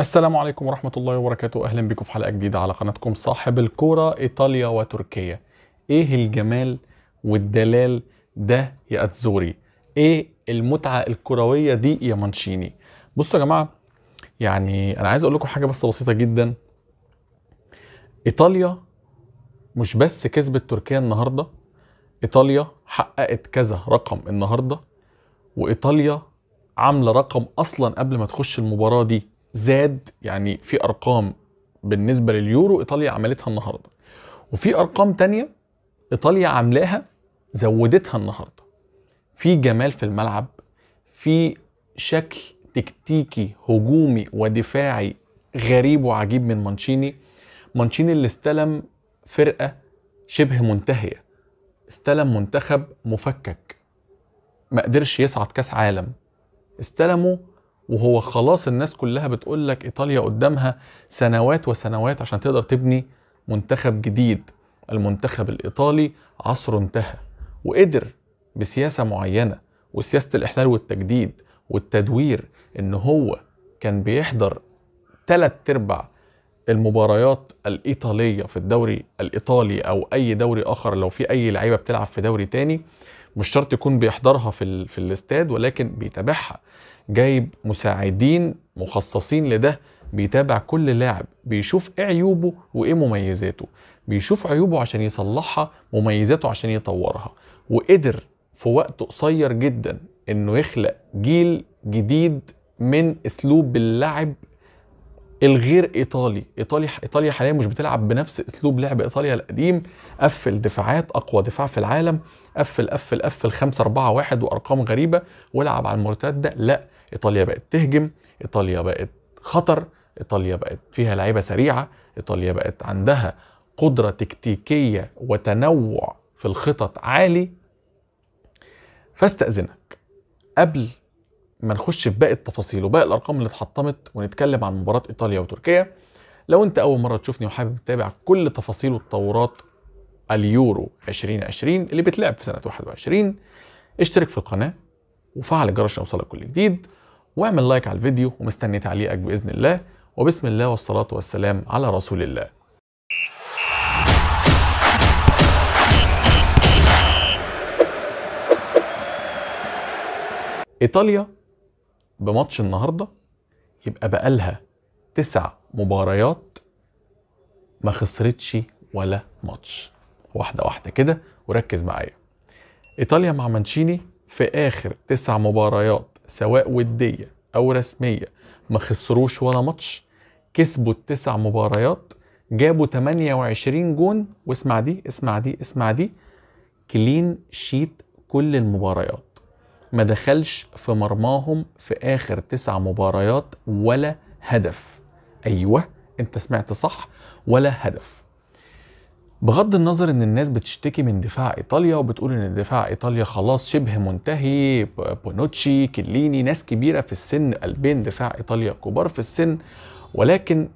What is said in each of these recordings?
السلام عليكم ورحمة الله وبركاته أهلا بكم في حلقة جديدة على قناتكم صاحب الكورة إيطاليا وتركيا إيه الجمال والدلال ده يا أتزوري إيه المتعة الكروية دي يا مانشيني بصوا يا جماعة يعني أنا عايز أقول لكم حاجة بس بسيطة جدا إيطاليا مش بس كسبت تركيا النهاردة إيطاليا حققت كذا رقم النهاردة وإيطاليا عاملة رقم أصلا قبل ما تخش المباراة دي زاد يعني في ارقام بالنسبه لليورو ايطاليا عملتها النهارده وفي ارقام تانية ايطاليا عاملاها زودتها النهارده في جمال في الملعب في شكل تكتيكي هجومي ودفاعي غريب وعجيب من مانشيني مانشيني اللي استلم فرقه شبه منتهيه استلم منتخب مفكك ما قدرش يصعد كاس عالم استلمه وهو خلاص الناس كلها بتقول لك ايطاليا قدامها سنوات وسنوات عشان تقدر تبني منتخب جديد المنتخب الايطالي عصره انتهى وقدر بسياسه معينه وسياسه الاحلال والتجديد والتدوير ان هو كان بيحضر ثلاث ارباع المباريات الايطاليه في الدوري الايطالي او اي دوري اخر لو في اي لعيبه بتلعب في دوري تاني مش شرط يكون بيحضرها في, في الاستاد ولكن بيتابعها جايب مساعدين مخصصين لده بيتابع كل لاعب بيشوف ايه عيوبه وايه مميزاته بيشوف عيوبه عشان يصلحها مميزاته عشان يطورها وقدر في وقت قصير جدا انه يخلق جيل جديد من اسلوب اللعب الغير ايطالي ايطاليا ايطاليا حاليا مش بتلعب بنفس اسلوب لعب ايطاليا القديم قفل دفاعات اقوى دفاع في العالم قفل قفل قفل 5 4 1 وارقام غريبه والعب على المرتده لا ايطاليا بقت تهجم ايطاليا بقت خطر ايطاليا بقت فيها لعيبه سريعه ايطاليا بقت عندها قدره تكتيكيه وتنوع في الخطط عالي فاستاذنك قبل ما نخش في باقي التفاصيل وباقي الارقام اللي اتحطمت ونتكلم عن مباراه ايطاليا وتركيا لو انت اول مره تشوفني وحابب تتابع كل تفاصيل وتطورات اليورو 2020 اللي بتلعب في سنه 21 اشترك في القناه وفعل الجرس عشان يوصلك كل جديد واعمل لايك على الفيديو ومستني تعليقك باذن الله وبسم الله والصلاه والسلام على رسول الله ايطاليا بماتش النهارده يبقى بقالها تسع مباريات ما خسرتش ولا ماتش واحده واحده كده وركز معايا ايطاليا مع مانشيني في اخر تسع مباريات سواء وديه او رسميه ما خسروش ولا ماتش كسبوا التسع مباريات جابوا 28 جون واسمع دي اسمع دي اسمع دي كلين شيت كل المباريات ما دخلش في مرماهم في آخر تسع مباريات ولا هدف أيوه أنت سمعت صح ولا هدف بغض النظر ان الناس بتشتكي من دفاع ايطاليا وبتقول ان دفاع ايطاليا خلاص شبه منتهي بونوتشي كليني ناس كبيره في السن قلبين دفاع ايطاليا كبار في السن ولكن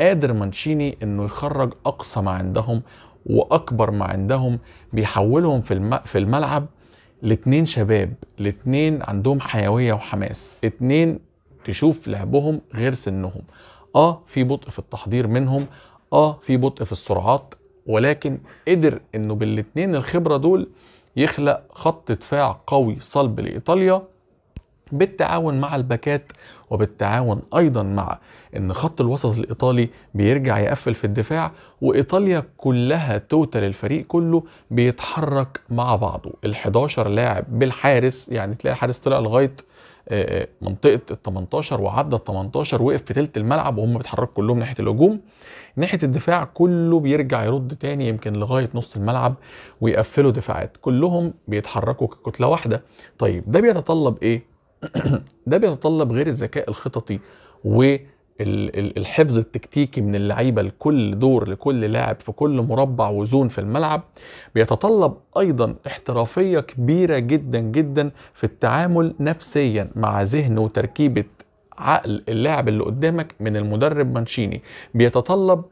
قادر مانشيني انه يخرج اقصى ما عندهم واكبر ما عندهم بيحولهم في في الملعب الاتنين شباب الاتنين عندهم حيوية وحماس اتنين تشوف لعبهم غير سنهم اه في بطء في التحضير منهم اه في بطء في السرعات ولكن قدر انه بالاتنين الخبرة دول يخلق خط دفاع قوي صلب لإيطاليا بالتعاون مع الباكات وبالتعاون ايضا مع ان خط الوسط الايطالي بيرجع يقفل في الدفاع وايطاليا كلها توتال الفريق كله بيتحرك مع بعضه ال11 لاعب بالحارس يعني تلاقي الحارس طلع لغايه آه، آه، منطقه ال 18 وعدى ال 18 وقف في ثلث الملعب وهم بيتحركوا كلهم ناحيه الهجوم ناحيه الدفاع كله بيرجع يرد تاني يمكن لغايه نص الملعب ويقفلوا دفاعات كلهم بيتحركوا ككتله واحده طيب ده بيتطلب ايه ده بيتطلب غير الذكاء الخططي والحفظ التكتيكي من اللعيبه لكل دور لكل لاعب في كل مربع وزون في الملعب بيتطلب ايضا احترافيه كبيره جدا جدا في التعامل نفسيا مع ذهن وتركيبه عقل اللاعب اللي قدامك من المدرب مانشيني بيتطلب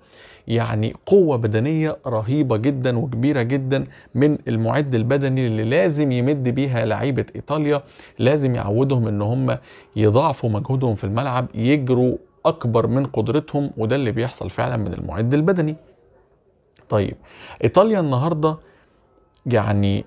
يعني قوه بدنيه رهيبه جدا وكبيره جدا من المعد البدني اللي لازم يمد بيها لعيبه ايطاليا لازم يعودهم ان هم يضاعفوا مجهودهم في الملعب يجروا اكبر من قدرتهم وده اللي بيحصل فعلا من المعد البدني طيب ايطاليا النهارده يعني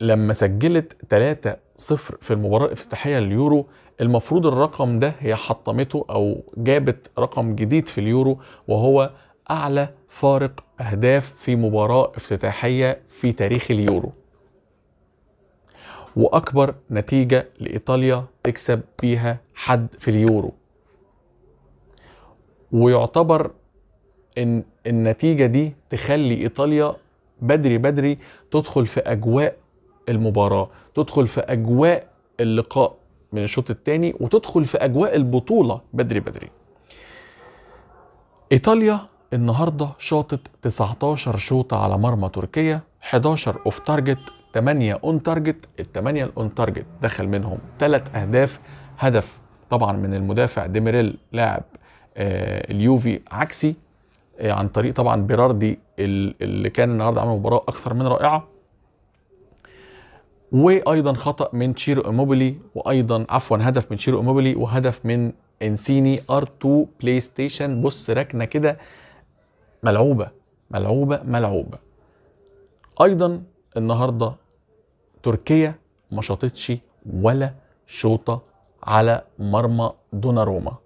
لما سجلت 3 0 في المباراه الافتتاحيه اليورو المفروض الرقم ده هي حطمته او جابت رقم جديد في اليورو وهو أعلى فارق أهداف في مباراة افتتاحية في تاريخ اليورو وأكبر نتيجة لإيطاليا تكسب بيها حد في اليورو ويعتبر إن النتيجة دي تخلي إيطاليا بدري بدري تدخل في أجواء المباراة تدخل في أجواء اللقاء من الشوط الثاني وتدخل في أجواء البطولة بدري بدري إيطاليا النهارده شاطت 19 شوطه على مرمى تركيا 11 اوف تارجت 8 اون تارجت ال 8 الاون تارجت دخل منهم 3 اهداف هدف طبعا من المدافع ديميريل لاعب آه، اليوفي عكسي آه، عن طريق طبعا بيراردي اللي كان النهارده عمل مباراه اكثر من رائعه وايضا خطا من تشيرو اموبيلي وايضا عفوا هدف من تشيرو اموبيلي وهدف من انسيني ار 2 بلاي ستيشن بص ركنه كده ملعوبه ملعوبه ملعوبه ايضا النهارده تركيا ما شاطتش ولا شوطه على مرمى دوناروما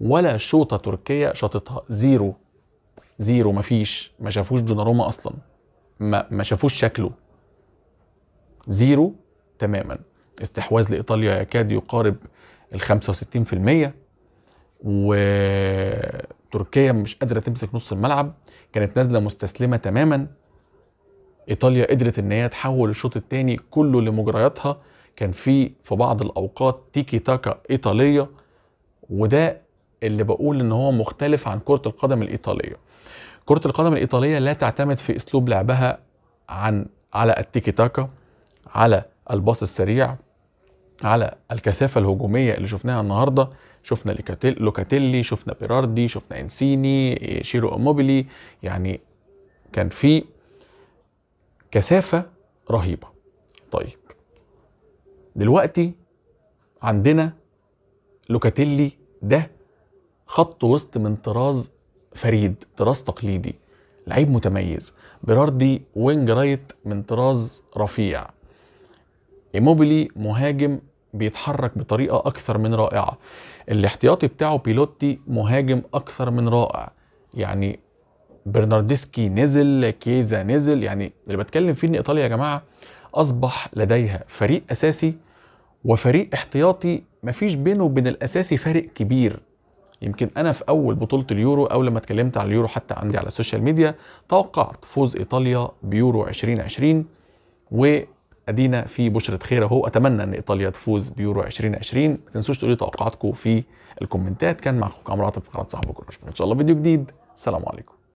ولا شوطه تركيا شاطتها زيرو زيرو مفيش ما شافوش دوناروما اصلا ما, ما شافوش شكله زيرو تماما استحواذ لايطاليا يكاد يقارب ال 65% و تركيا مش قادره تمسك نص الملعب كانت نازله مستسلمه تماما ايطاليا قدرت ان هي تحول الشوط الثاني كله لمجرياتها كان في في بعض الاوقات تيكي تاكا ايطاليه وده اللي بقول ان هو مختلف عن كره القدم الايطاليه كره القدم الايطاليه لا تعتمد في اسلوب لعبها عن على التيكي تاكا على الباص السريع على الكثافه الهجوميه اللي شفناها النهارده شفنا لوكاتيلي شفنا بيراردي شفنا انسيني شيرو اموبيلي يعني كان في كثافه رهيبه طيب دلوقتي عندنا لوكاتيلي ده خط وسط من طراز فريد طراز تقليدي لعيب متميز بيراردي وينج رايت من طراز رفيع ايموبيلي مهاجم بيتحرك بطريقه اكثر من رائعه الاحتياطي بتاعه بيلوتي مهاجم اكثر من رائع يعني برناردسكي نزل كيزا نزل يعني اللي بتكلم فيه ان ايطاليا يا جماعه اصبح لديها فريق اساسي وفريق احتياطي مفيش بينه وبين الاساسي فارق كبير يمكن انا في اول بطوله اليورو او لما اتكلمت على اليورو حتى عندي على السوشيال ميديا توقعت فوز ايطاليا بيورو 2020 و ادينا في بشره خير اهو اتمنى ان ايطاليا تفوز بيورو 2020 ما تنسوش تقولوا توقعاتكم في الكومنتات كان معكم عمرو عاطف قناه صاحبكم ان شاء الله فيديو جديد سلام عليكم